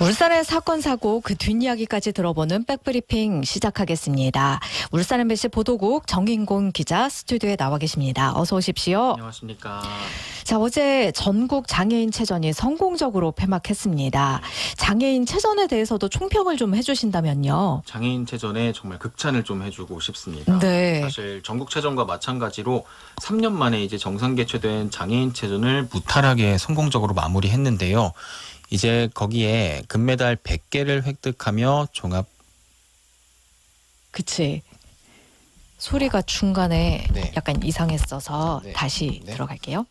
울산의 사건 사고 그 뒷이야기까지 들어보는 백브리핑 시작하겠습니다. 울산 MBC 보도국 정인공 기자 스튜디오에 나와 계십니다. 어서 오십시오. 안녕하십니까. 자, 어제 전국 장애인 체전이 성공적으로 폐막했습니다. 장애인 체전에 대해서도 총평을 좀 해주신다면요. 장애인 체전에 정말 극찬을 좀 해주고 싶습니다. 네. 사실 전국 체전과 마찬가지로 3년 만에 이제 정상 개최된 장애인 체전을 무탈하게 성공적으로 마무리했는데요. 이제 거기에 금메달 100개를 획득하며 종합 그치 소리가 중간에 네. 약간 이상했어서 네. 다시 네. 들어갈게요.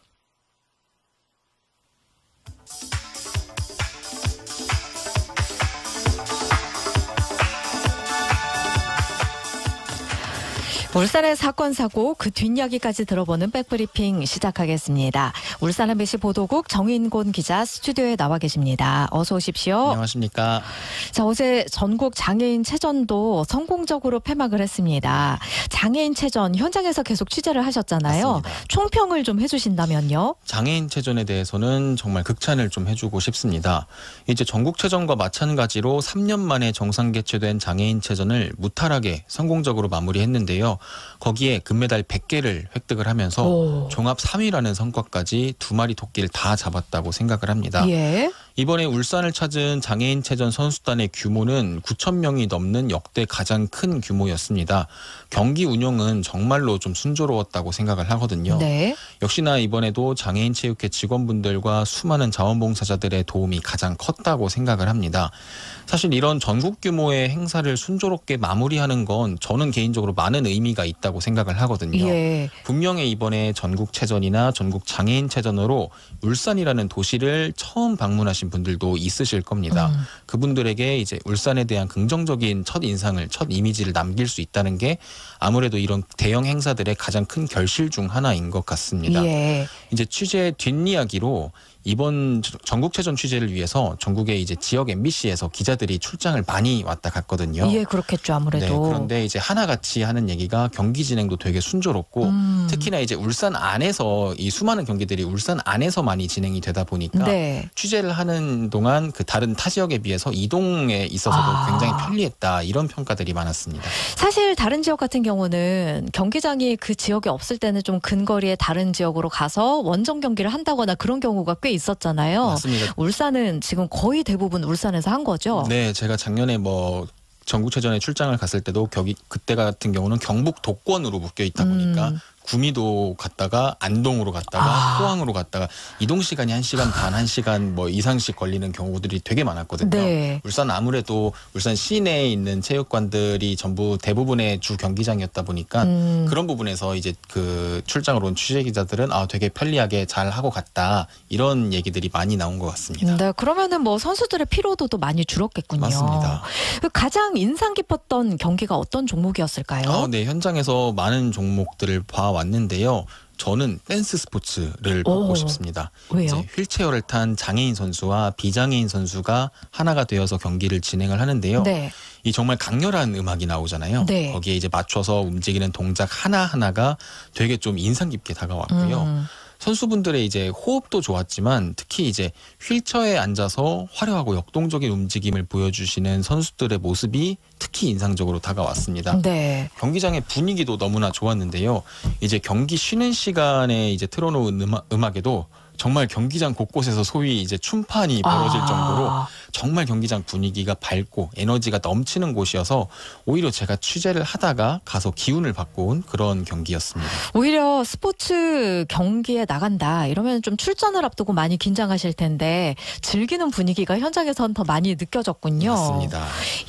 울산의 사건 사고 그 뒷이야기까지 들어보는 백브리핑 시작하겠습니다. 울산 MBC 보도국 정인곤 기자 스튜디오에 나와 계십니다. 어서 오십시오. 안녕하십니까. 자 어제 전국 장애인 체전도 성공적으로 폐막을 했습니다. 장애인 체전 현장에서 계속 취재를 하셨잖아요. 맞습니다. 총평을 좀 해주신다면요. 장애인 체전에 대해서는 정말 극찬을 좀 해주고 싶습니다. 이제 전국 체전과 마찬가지로 3년 만에 정상 개최된 장애인 체전을 무탈하게 성공적으로 마무리했는데요. 거기에 금메달 100개를 획득을 하면서 오. 종합 3위라는 성과까지 두 마리 토끼를 다 잡았다고 생각을 합니다. 예. 이번에 울산을 찾은 장애인 체전 선수단의 규모는 9천 명이 넘는 역대 가장 큰 규모였습니다. 경기 운영은 정말로 좀 순조로웠다고 생각을 하거든요. 네. 역시나 이번에도 장애인 체육회 직원분들과 수많은 자원봉사자들의 도움이 가장 컸다고 생각을 합니다. 사실 이런 전국 규모의 행사를 순조롭게 마무리하는 건 저는 개인적으로 많은 의미가 있다고 생각을 하거든요. 예. 분명히 이번에 전국 체전이나 전국 장애인 체전으로 울산이라는 도시를 처음 방문하신 계신 분들도 있으실 겁니다. 음. 그분들에게 이제 울산에 대한 긍정적인 첫 인상을 첫 이미지를 남길 수 있다는 게 아무래도 이런 대형 행사들의 가장 큰 결실 중 하나인 것 같습니다. 예. 이제 취재 뒷이야기로 이번 전국체전 취재를 위해서 전국의 이제 지역 MBC에서 기자들이 출장을 많이 왔다 갔거든요. 예, 그렇겠죠 아무래도. 네, 그런데 이제 하나같이 하는 얘기가 경기 진행도 되게 순조롭고 음. 특히나 이제 울산 안에서 이 수많은 경기들이 울산 안에서 많이 진행이 되다 보니까 네. 취재를 하는 동안 그 다른 타 지역에 비해서 이동에 있어서도 아. 굉장히 편리했다 이런 평가들이 많았습니다. 사실 다른 지역 같은 경우는 경기장이 그 지역에 없을 때는 좀근거리에 다른 지역으로 가서 원정 경기를 한다거나 그런 경우가 꽤 있었잖아요. 맞습니다. 울산은 지금 거의 대부분 울산에서 한 거죠. 네, 제가 작년에 뭐 전국체전에 출장을 갔을 때도 격이 그때 같은 경우는 경북 도권으로 묶여 있다 음. 보니까 음. 구미도 갔다가 안동으로 갔다가 아. 포항으로 갔다가 이동 시간이 한시간 반, 한시간뭐 이상씩 걸리는 경우들이 되게 많았거든요. 네. 울산 아무래도 울산 시내에 있는 체육관들이 전부 대부분의 주 경기장이었다 보니까 음. 그런 부분에서 이제 그 출장으로 온 취재 기자들은 아 되게 편리하게 잘 하고 갔다 이런 얘기들이 많이 나온 것 같습니다. 네, 그러면은 뭐 선수들의 피로도도 많이 줄었겠군요. 맞습니다. 그 가장 인상 깊었던 경기가 어떤 종목이었을까요? 아, 네, 현장에서 많은 종목들을 봐 왔는데요. 저는 댄스 스포츠를 보고 오, 어, 싶습니다. 왜요? 휠체어를 탄 장애인 선수와 비장애인 선수가 하나가 되어서 경기를 진행을 하는데요. 네. 이 정말 강렬한 음악이 나오잖아요. 네. 거기에 이제 맞춰서 움직이는 동작 하나 하나가 되게 좀 인상 깊게 다가왔고요. 음. 선수분들의 이제 호흡도 좋았지만 특히 이제 휠체어에 앉아서 화려하고 역동적인 움직임을 보여주시는 선수들의 모습이 특히 인상적으로 다가왔습니다. 네. 경기장의 분위기도 너무나 좋았는데요. 이제 경기 쉬는 시간에 이제 틀어놓은 음악, 음악에도 정말 경기장 곳곳에서 소위 이제 춤판이 아. 벌어질 아. 정도로 정말 경기장 분위기가 밝고 에너지가 넘치는 곳이어서 오히려 제가 취재를 하다가 가서 기운을 받고 온 그런 경기였습니다. 오히려 스포츠 경기에 나간다 이러면 좀 출전을 앞두고 많이 긴장하실 텐데 즐기는 분위기가 현장에선 더 많이 느껴졌군요. 맞습니다.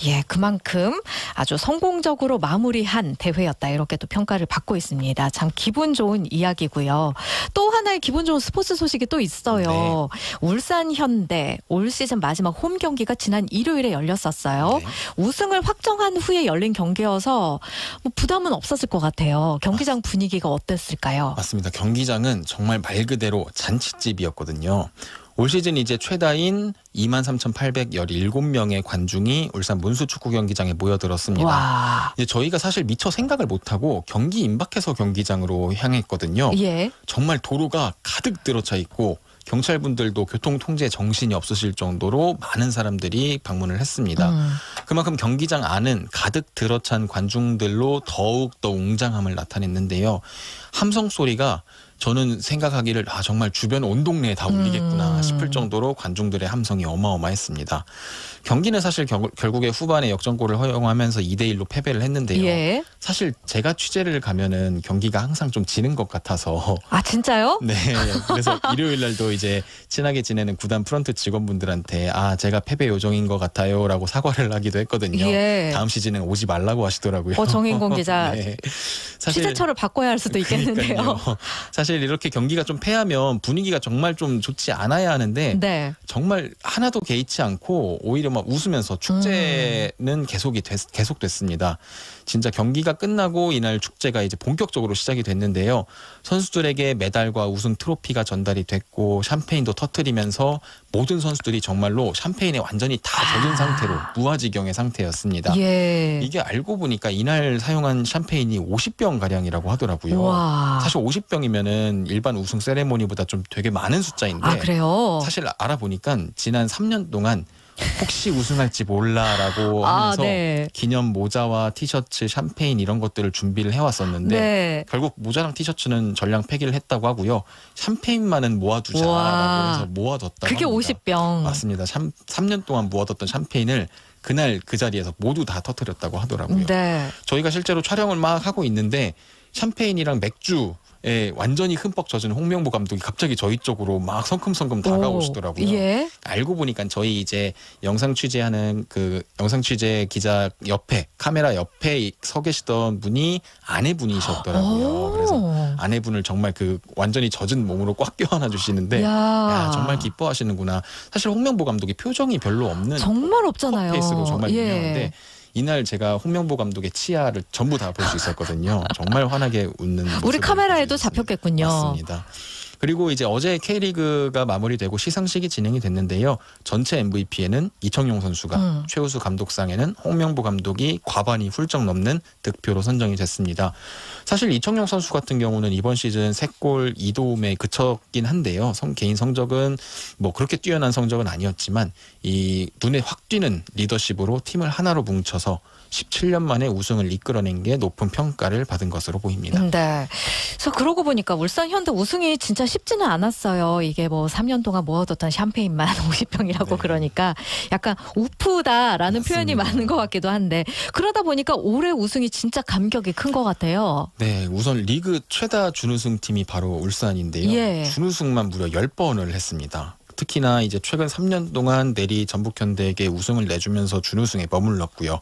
예, 그만큼 아주 성공적으로 마무리한 대회였다 이렇게 또 평가를 받고 있습니다. 참 기분 좋은 이야기고요. 또 하나의 기분 좋은 스포츠 소식. 소식이 또 있어요. 네. 울산 현대 올 시즌 마지막 홈 경기가 지난 일요일에 열렸었어요. 네. 우승을 확정한 후에 열린 경기여서 뭐 부담은 없었을 것 같아요. 경기장 분위기가 어땠을까요? 맞습니다. 경기장은 정말 말 그대로 잔치집이었거든요. 올 시즌 이제 최다인 23,817명의 관중이 울산 문수축구 경기장에 모여들었습니다. 이제 저희가 사실 미처 생각을 못하고 경기 임박해서 경기장으로 향했거든요. 예. 정말 도로가 가득 들어차 있고 경찰분들도 교통 통제 정신이 없으실 정도로 많은 사람들이 방문을 했습니다. 음. 그만큼 경기장 안은 가득 들어찬 관중들로 더욱 더 웅장함을 나타냈는데요. 함성 소리가 저는 생각하기를 아 정말 주변 온 동네에 다 울리겠구나 음. 싶을 정도로 관중들의 함성이 어마어마했습니다. 경기는 사실 결, 국에 후반에 역전골을 허용하면서 2대 1로 패배를 했는데요. 예. 사실 제가 취재를 가면은 경기가 항상 좀 지는 것 같아서 아 진짜요? 네. 그래서 일요일 날도 이제 친하게 지내는 구단 프런트 직원분들한테 아 제가 패배 요정인 것 같아요라고 사과를 하기도 했거든요. 예. 다음 시즌에 오지 말라고 하시더라고요. 어 정인공 기자 네. 사실, 취재처를 바꿔야 할 수도 있겠는데요. 사실 사실 이렇게 경기가 좀 패하면 분위기가 정말 좀 좋지 않아야 하는데 네. 정말 하나도 개의치 않고 오히려 막 웃으면서 축제는 음. 계속이 됐, 계속됐습니다. 진짜 경기가 끝나고 이날 축제가 이제 본격적으로 시작이 됐는데요. 선수들에게 메달과 우승 트로피가 전달이 됐고 샴페인도 터트리면서 모든 선수들이 정말로 샴페인에 완전히 다 아. 젖은 아. 상태로 무아지경의 상태였습니다. 예. 이게 알고 보니까 이날 사용한 샴페인이 50병 가량이라고 하더라고요. 우와. 사실 50병이면은 우리는 일반 우승 세레모니보다 좀 되게 많은 숫자인데 아, 사실 알아보니까 지난 3년 동안 혹시 우승할지 몰라라고 아, 하면서 네. 기념 모자와 티셔츠, 샴페인 이런 것들을 준비를 해왔었는데 네. 결국 모자랑 티셔츠는 전량 폐기를 했다고 하고요. 샴페인만은 모아두자라고 우와. 해서 모아뒀다. 그게 합니다. 50병 맞습니다. 3, 3년 동안 모아뒀던 샴페인을 그날 그 자리에서 모두 다 터뜨렸다고 하더라고요. 네. 저희가 실제로 촬영을 막 하고 있는데 샴페인이랑 맥주 예, 완전히 흠뻑 젖은 홍명보 감독이 갑자기 저희 쪽으로 막 성큼성큼 다가오시더라고요. 예. 알고 보니까 저희 이제 영상 취재하는 그 영상 취재 기자 옆에 카메라 옆에 서 계시던 분이 아내분이셨더라고요. 아. 그래서 아내분을 정말 그 완전히 젖은 몸으로 꽉 껴안아 주시는데 야. 야. 정말 기뻐하시는구나. 사실 홍명보 감독이 표정이 별로 없는 정말 없잖아요. 페이스로 정말 예. 유명한데 이날 제가 홍명보 감독의 치아를 전부 다 볼 수 있었거든요. 정말 환하게 웃는 우리 카메라에도 잡혔겠군요. 맞습니다. 그리고 이제 어제 K리그가 마무리되고 시상식이 진행이 됐는데요. 전체 MVP에는 이청용 선수가 음. 최우수 감독상에는 홍명보 감독이 과반이 훌쩍 넘는 득표로 선정이 됐습니다. 사실 이청용 선수 같은 경우는 이번 시즌 3골 2도움에 그쳤긴 한데요. 성, 개인 성적은 뭐 그렇게 뛰어난 성적은 아니었지만 이 눈에 확 뛰는 리더십으로 팀을 하나로 뭉쳐서 17년 만에 우승을 이끌어낸 게 높은 평가를 받은 것으로 보입니다. 음, 네. 그래서 그러고 보니까 울산 현대 우승이 진짜 쉽지는 않았어요. 이게 뭐 3년 동안 모아뒀던 샴페인만 50병이라고 네. 그러니까 약간 우프다라는 맞습니다. 표현이 많은 것 같기도 한데 그러다 보니까 올해 우승이 진짜 감격이 큰 것 같아요. 네, 우선 리그 최다 준우승 팀이 바로 울산인데요. 예. 준우승만 무려 10번을 했습니다. 특히나 이제 최근 3년 동안 내리 전북현대에게 우승을 내주면서 준우승에 머물렀고요.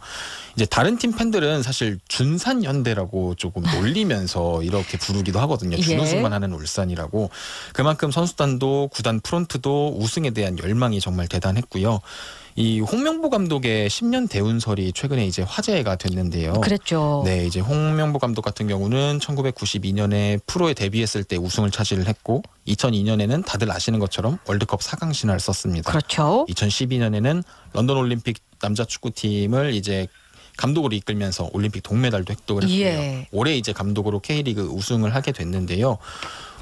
이제 다른 팀 팬들은 사실 준산 현대라고 조금 아. 놀리면서 이렇게 부르기도 하거든요. 예. 준우승만 하는 울산이라고. 그만큼 선수단도 구단 프론트도 우승에 대한 열망이 정말 대단했고요. 이 홍명보 감독의 10년 대운설이 최근에 이제 화제가 됐는데요. 그랬죠. 네, 이제 홍명보 감독 같은 경우는 1992년에 프로에 데뷔했을 때 우승을 차지를 했고 2002년에는 다들 아시는 것처럼 월드컵 4강 신화를 썼습니다. 그렇죠. 2012년에는 런던 올림픽 남자 축구팀을 이제 감독으로 이끌면서 올림픽 동메달도 획득을 했고요. 예. 올해 이제 감독으로 K리그 우승을 하게 됐는데요.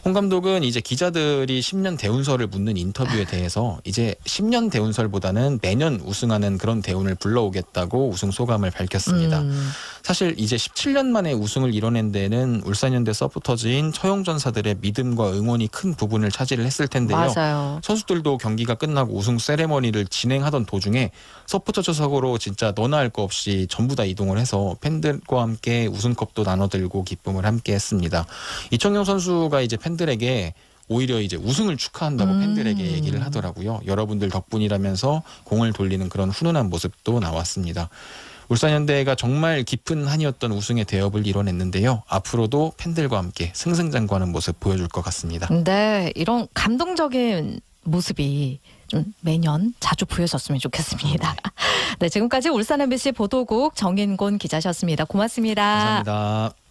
홍 감독은 이제 기자들이 10년 대운설을 묻는 인터뷰에 아. 대해서 이제 10년 대운설보다는 매년 우승하는 그런 대운을 불러오겠다고 우승 소감을 밝혔습니다. 음. 사실 이제 17년 만에 우승을 이뤄낸 데는 울산현대 서포터즈인 처용전사들의 믿음과 응원이 큰 부분을 차지를 했을 텐데요. 맞아요. 선수들도 경기가 끝나고 우승 세레머니를 진행하던 도중에 서포터즈 석으로 진짜 너나 할 거 없이 전부 다 이동을 해서 팬들과 함께 우승컵도 나눠들고 기쁨을 함께했습니다. 이청용 선수가 이제 팬 팬들에게 오히려 이제 우승을 축하한다고 음. 팬들에게 얘기를 하더라고요. 여러분들 덕분이라면서 공을 돌리는 그런 훈훈한 모습도 나왔습니다. 울산현대가 정말 깊은 한이었던 우승의 대업을 이뤄냈는데요. 앞으로도 팬들과 함께 승승장구하는 모습 보여줄 것 같습니다. 네, 이런 감동적인 모습이 좀 음, 매년 자주 보여졌으면 좋겠습니다. 아, 네. 네, 지금까지 울산 MBC 보도국 정인곤 기자셨습니다. 고맙습니다. 감사합니다.